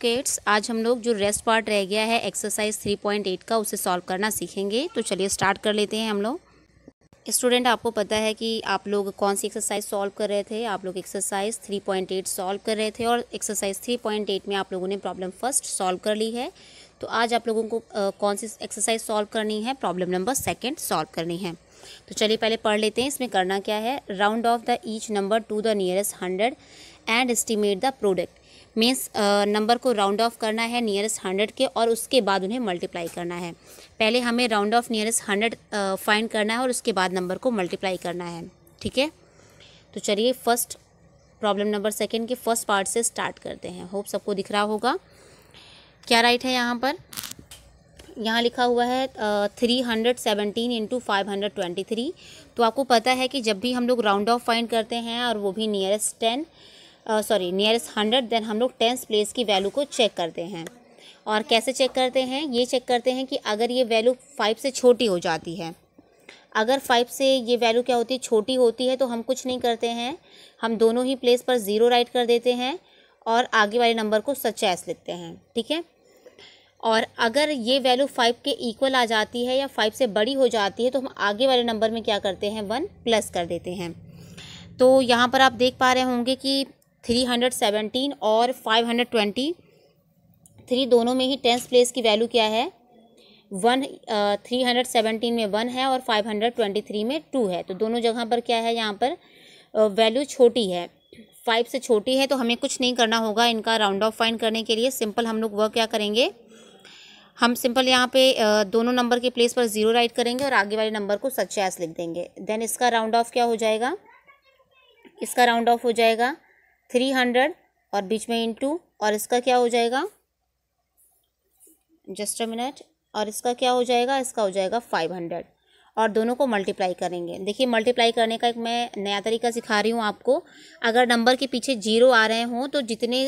kids आज हम लोग जो रेस्ट पार्ट रह गया है एक्सरसाइज 3.8 का उसे सॉल्व करना सीखेंगे तो चलिए स्टार्ट कर लेते हैं हम लोग स्टूडेंट आपको पता है कि आप लोग कौन सी एक्सरसाइज सॉल्व कर रहे थे आप लोग एक्सरसाइज 3.8 सॉल्व कर रहे थे और एक्सरसाइज 3.8 में आप लोगों ने प्रॉब्लम फर्स्ट सॉल्व कर ली है तो आज आप लोगों को आ, कौन सी एक्सरसाइज सॉल्व करनी है प्रॉब्लम नंबर सेकेंड सॉल्व करनी है तो चलिए पहले पढ़ लेते हैं इसमें करना क्या है round off the each number to the nearest hundred and estimate the product means number uh, को राउंड ऑफ करना है नियरेस्ट हंड्रेड के और उसके बाद उन्हें मल्टीप्लाई करना है पहले हमें round off nearest hundred find करना है और उसके बाद नंबर को मल्टीप्लाई करना है ठीक है तो चलिए फर्स्ट प्रॉब्लम नंबर सेकेंड के फर्स्ट पार्ट से स्टार्ट करते हैं होप सबको दिख रहा होगा क्या राइट है यहाँ पर यहाँ लिखा हुआ है three hundred seventeen into five hundred twenty three तो आपको पता है कि जब भी हम लोग राउंड ऑफ फाइंड करते हैं और वो भी nearest ten sorry nearest hundred then हम लोग टेंस प्लेस की वैल्यू को चेक करते हैं और कैसे चेक करते हैं ये चेक करते हैं कि अगर ये वैल्यू फाइव से छोटी हो जाती है अगर फाइव से ये वैल्यू क्या होती है छोटी होती है तो हम कुछ नहीं करते हैं हम दोनों ही प्लेस पर ज़ीरो राइट कर देते हैं और आगे वाले नंबर को सच्चा लिखते हैं ठीक है और अगर ये वैल्यू फाइव के इक्वल आ जाती है या फाइव से बड़ी हो जाती है तो हम आगे वाले नंबर में क्या करते हैं वन प्लस कर देते हैं तो यहाँ पर आप देख पा रहे होंगे कि थ्री हंड्रेड सेवेंटीन और फाइव हंड्रेड ट्वेंटी थ्री दोनों में ही टेंस प्लेस की वैल्यू क्या है वन थ्री हंड्रेड सेवेंटीन में वन है और फाइव हंड्रेड ट्वेंटी थ्री में टू है तो दोनों जगह पर क्या है यहाँ पर वैल्यू uh, छोटी है फाइव से छोटी है तो हमें कुछ नहीं करना होगा इनका राउंड ऑफ फाइंड करने के लिए सिंपल हम लोग वह क्या करेंगे हम सिंपल यहाँ पे दोनों नंबर के प्लेस पर ज़ीरो राइट करेंगे और आगे वाले नंबर को सच लिख देंगे देन इसका राउंड ऑफ क्या हो जाएगा इसका राउंड ऑफ हो जाएगा थ्री हंड्रेड और बीच में इंटू और इसका क्या हो जाएगा जस्ट अ मिनट और इसका क्या हो जाएगा इसका हो जाएगा फाइव हंड्रेड और दोनों को मल्टीप्लाई करेंगे देखिए मल्टीप्लाई करने का एक मैं नया तरीका सिखा रही हूँ आपको अगर नंबर के पीछे जीरो आ रहे हों तो जितने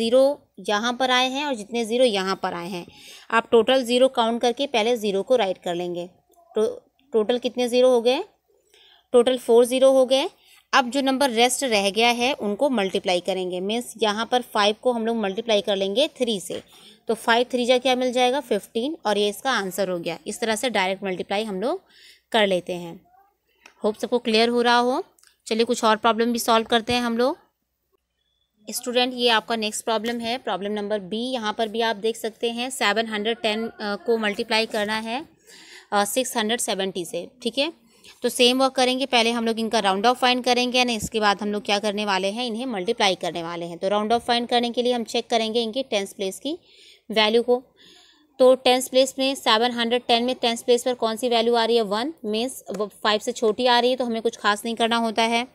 ज़ीरो यहाँ पर आए हैं और जितने ज़ीरो यहाँ पर आए हैं आप टोटल ज़ीरो काउंट करके पहले ज़ीरो को राइट कर लेंगे तो टोटल कितने ज़ीरो हो गए टोटल फोर ज़ीरो हो गए अब जो नंबर रेस्ट रह गया है उनको मल्टीप्लाई करेंगे मीन्स यहाँ पर फाइव को हम लोग मल्टीप्लाई कर लेंगे थ्री से तो फाइव थ्री जा क्या मिल जाएगा फिफ्टीन और ये इसका आंसर हो गया इस तरह से डायरेक्ट मल्टीप्लाई हम लोग कर लेते हैं होप सबको क्लियर हो रहा हो चलिए कुछ और प्रॉब्लम भी सॉल्व करते हैं हम लोग स्टूडेंट ये आपका नेक्स्ट प्रॉब्लम है प्रॉब्लम नंबर बी यहाँ पर भी आप देख सकते हैं सेवन हंड्रेड टेन को मल्टीप्लाई करना है सिक्स हंड्रेड सेवेंटी से ठीक है तो सेम वर्क करेंगे पहले हम लोग इनका राउंड ऑफ फाइंड करेंगे यानी इसके बाद हम लोग क्या करने वाले हैं इन्हें मल्टीप्लाई करने वाले हैं तो राउंड ऑफ फाइंड करने के लिए हम चेक करेंगे इनकी टेंस प्लेस की वैल्यू को तो टेंस प्लेस में सेवन हंड्रेड टेन में टेंस प्लेस पर कौन सी वैल्यू आ रही है वन मीन्स फाइव से छोटी आ रही है तो हमें कुछ खास नहीं करना होता है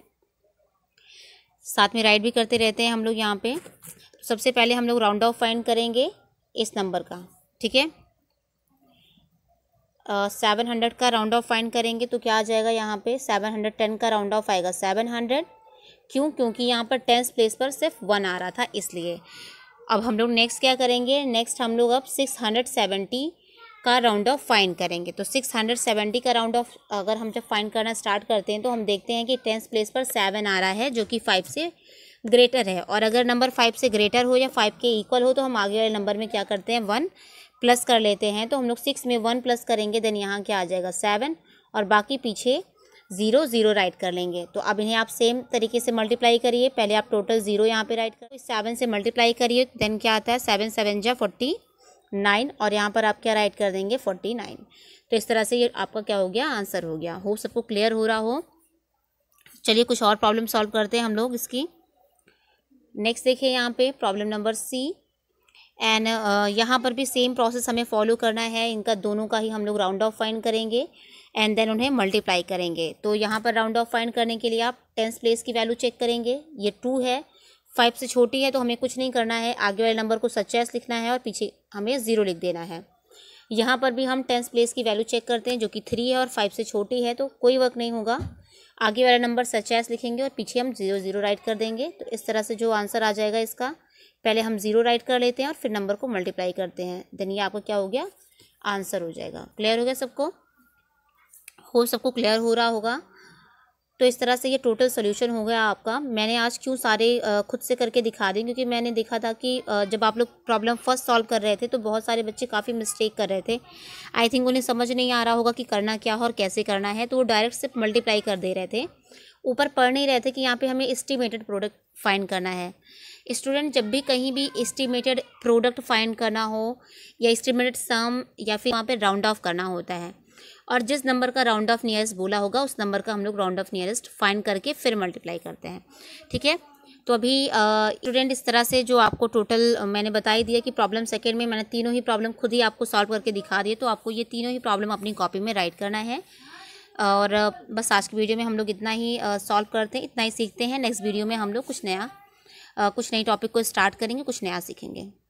साथ में राइट भी करते रहते हैं हम लोग यहाँ पे सबसे पहले हम लोग राउंड ऑफ फाइंड करेंगे इस नंबर का ठीक है सेवन हंड्रेड का राउंड ऑफ फाइंड करेंगे तो क्या आ जाएगा यहाँ पे सेवन हंड्रेड टेन का राउंड ऑफ आएगा सेवन हंड्रेड क्यों क्योंकि यहाँ पर टेंथ प्लेस पर सिर्फ वन आ रहा था इसलिए अब हम लोग नेक्स्ट क्या करेंगे नेक्स्ट हम लोग अब सिक्स हंड्रेड सेवेंटी का राउंड ऑफ फाइंड करेंगे तो सिक्स हंड्रेड सेवेंटी का राउंड ऑफ अगर हम जब फाइंड करना स्टार्ट करते हैं तो हम देखते हैं कि टेंथ प्लेस पर सेवन आ रहा है जो कि फाइव से ग्रेटर है और अगर नंबर फाइव से ग्रेटर हो या फाइव के इक्वल हो तो हम आगे वाले नंबर में क्या करते हैं वन प्लस कर लेते हैं तो हम लोग सिक्स में वन प्लस करेंगे देन यहाँ क्या आ जाएगा सेवन और बाकी पीछे ज़ीरो ज़ीरो राइट कर लेंगे तो अब इन्हें आप सेम तरीके से मल्टीप्लाई करिए पहले आप टोटल ज़ीरो यहाँ पे राइट करिए सेवन से मल्टीप्लाई करिए देन क्या आता है सेवन सेवन जा फोर्टी नाइन और यहाँ पर आप क्या राइट कर देंगे फोर्टी नाइन तो इस तरह से ये आपका क्या हो गया आंसर हो गया हो सबको क्लियर हो रहा हो चलिए कुछ और प्रॉब्लम सॉल्व करते हैं हम लोग इसकी नेक्स्ट देखिए यहाँ पे problem number C and uh, यहाँ पर भी सेम प्रोसेस हमें फॉलो करना है इनका दोनों का ही हम लोग राउंड ऑफ फाइंड करेंगे एंड देन उन्हें मल्टीप्लाई करेंगे तो यहाँ पर राउंड ऑफ फाइंड करने के लिए आप टेंथ प्लेस की वैल्यू चेक करेंगे ये टू है फाइव से छोटी है तो हमें कुछ नहीं करना है आगे वाले नंबर को सचैस लिखना है और पीछे हमें ज़ीरो लिख देना है यहाँ पर भी हम टेंथ प्लेस की वैल्यू चेक करते हैं जो कि थ्री है और फाइव से छोटी है तो कोई वर्क नहीं होगा आगे वाला नंबर सच्चाईस लिखेंगे और पीछे हम जीरो जीरो राइट कर देंगे तो इस तरह से जो आंसर आ जाएगा इसका पहले हम ज़ीरो राइट कर लेते हैं और फिर नंबर को मल्टीप्लाई करते हैं देन ये आपको क्या हो गया आंसर हो जाएगा क्लियर हो गया सबको हो सबको क्लियर हो रहा होगा तो इस तरह से ये टोटल सोल्यूशन हो गया आपका मैंने आज क्यों सारे खुद से करके दिखा दें क्योंकि मैंने देखा था कि जब आप लोग प्रॉब्लम फर्स्ट सॉल्व कर रहे थे तो बहुत सारे बच्चे काफ़ी मिस्टेक कर रहे थे आई थिंक उन्हें समझ नहीं आ रहा होगा कि करना क्या है और कैसे करना है तो वो डायरेक्ट सिर्फ मल्टीप्लाई कर दे रहे थे ऊपर पढ़ नहीं रहे थे कि यहाँ पर हमें इस्टीमेटेड प्रोडक्ट फ़ाइन करना है स्टूडेंट जब भी कहीं भी इस्टीमेटेड प्रोडक्ट फ़ाइन करना हो या इस्टीमेटेड सम या फिर वहाँ पर राउंड ऑफ करना होता है और जिस नंबर का राउंड ऑफ नियरेस्ट बोला होगा उस नंबर का हम लोग राउंड ऑफ नियरेस्ट फाइंड करके फिर मल्टीप्लाई करते हैं ठीक है तो अभी स्टूडेंट इस तरह से जो आपको टोटल मैंने बता ही दिया कि प्रॉब्लम सेकेंड में मैंने तीनों ही प्रॉब्लम खुद ही आपको सॉल्व करके दिखा दिए तो आपको ये तीनों ही प्रॉब्लम अपनी कॉपी में राइट करना है और बस आज की वीडियो में हम लोग इतना ही सॉल्व करते हैं इतना ही सीखते हैं नेक्स्ट वीडियो में हम लोग कुछ नया कुछ नई टॉपिक को स्टार्ट करेंगे कुछ नया सीखेंगे